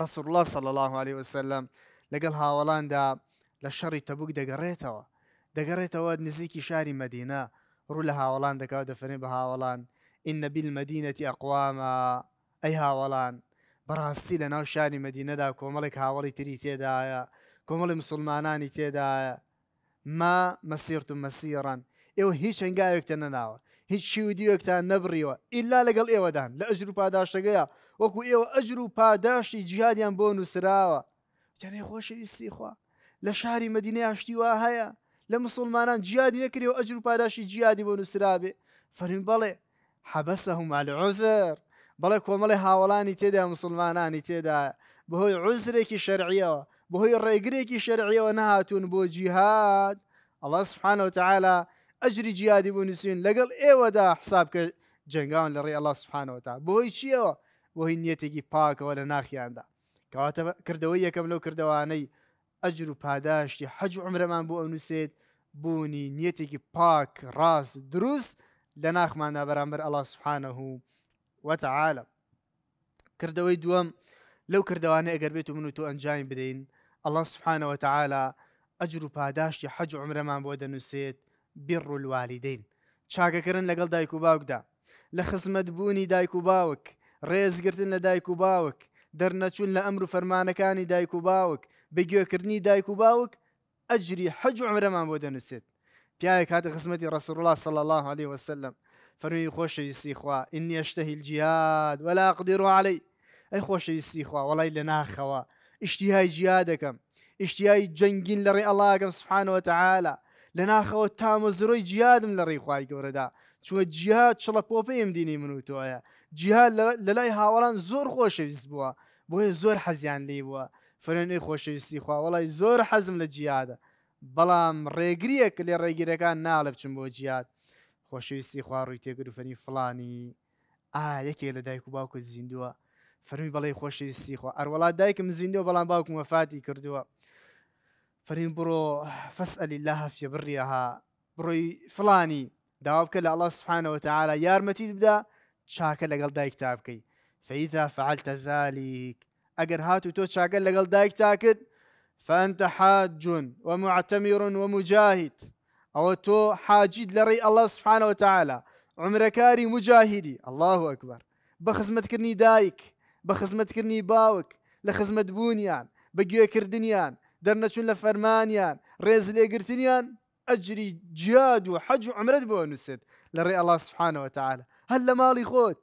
ڕسول الله صل الله عليه وسلم لەگەڵ هاوڵاندا لە شەڕی تەبوک دەگەڕێتەوە دەگەڕێتەوە نزیکی شاری مدینە ڕوو لە هاوڵان دەکات دەفرێن بە هاوڵان ئین نەبیل مدینەتی ئەقوامە ئەی هاوڵان بەڕاستی لە ناو شاری مدینەدا کۆمەڵێک هاوڵی تری تێدایە کۆمەڵی مسلمانانی تێدایە ما مەسیرتم مەسیڕەن ئێوە هیچ هەنگاوێکتە نەناوە هیچ شیودیوەکتان نەبڕیەوە ئللا لەگەڵ ئێوەدان لە ئەژر و پاداشتەگەیە وەکو ئێوە ئەجر و پاداشتی جیهادیان بۆ نووسراوە جانێ خۆشەویستیخوا لە شاری مدینیاشتی وا هەیە لە مسلمانان جیادی نەکری و ئەجر و پاداشی جیادی بۆ نووسرابێ فەرین بەڵێ حەبەسە هەمالعۆزر بەڵێ کۆمەڵی هاوڵانی تێدا مسلمانانی تێدایە بەهۆی عزرێکی شەرعیەوە بەهۆی ڕێگرێکی شەرعیەوە نەهاتون بۆ جیهاد ئەڵە سبحانەوە تعاالە ئەجری جیادی بۆ نووسین لەگەڵ ئێوەدا حسابکە جنگاون لە ڕێ ئەلله سوبحانەوەتا بۆی چیەوە بۆهی نیەتێکی پاکەوە لە ناخیاندا کەواتە کردەوەی یەکەم لەو کردوانەی ئەجر و پاداشتی حەج عمرەمان بۆ ئەو نووسێت بوونی نیەتێکی پاک ڕاست دروست لە ناخماندا بەرامبەر ئەلله سوبحانە و وەتەعاالە کردەوەی دووەم لەو کردوانە ئەگەر بێت و من و تۆ ئەنجامی بدەین ئەلله سوبحانەوە تەعاالە ئەجر و پاداشتی حەج عمرەمان بۆ دەنووسێت بیڕوولوالیدین چاکەکردن لەگەڵ دایک و باوکدا لە خزمەت بوونی دایک و باوک ڕێزگرتن لە دایک و باوک دەرنەچوون لە ئەمر و فەرمانەکانی دایک و باوک بەگوێکردنی دایک و باوک ئەجری حەج و عمرەمان بۆ دەنووسێت پیاە کاتە خزمەتی ڕسوڵلا صل الله عليه وسلم فەرمی خۆشەویستی خوا ئینیشتە هیلجیاد وەلا قدیر و علەی ئەی خۆشەویستی خوا وەڵی لە ناخەوە ئیشتیهای جیا دەکەم ئیشتیایی جەنگین لەڕێ ئەڵاگەم سبحانەوە تەعاالە لە ناخەوە تامەزرۆی جیادم لە ڕێخوای گەورەدا چوە جیهاد چڵە پۆپەیم دینی من و تۆیە جیهاد لە لای هاوەڵان زۆر خۆشەویست بووە بۆیە زۆر حەزیان لێ بووە فرێنەی خۆشەویستی خواوەڵی زۆر حەزم لە جیادە بەڵام ڕێگریەک لێ ڕێگیرەکان ناڵە بچم بۆ جیاد خۆشەویستی خواڕووی تێگرفەنی فلانی ئا یەکێک لە دایک و باوکت زیندووە فەرمی بەڵی خۆشەویستی خوا ئەروەڵا دایکم زیندەوە بەڵام باوکم وەفاتی کردووە فرين برو فەسئلی الله في بريها بڕۆی فلاني دواب كلا الله سبحانه وتعالى تەعاە یارمەتی بدا چاکە لەگەڵ دایکتا بکەی فەیدا ذلك أجر هاتو تو شاكا لقل دايك تاكد فأنت حاج ومعتمر ومجاهد أو تو حاجد لري الله سبحانه وتعالى عمركاري مجاهدي الله أكبر بە كرني دايك بە كرني باوك لە بونيان بوونیان بە دەرنەچون لە فەرمانیان ڕێز لێگرتنیان ئەجری جیاد و حەج و عمرت بۆ نووسێت لە ڕێ ئەڵا سوحانەوە تەعاە هەل لە ماڵی خۆت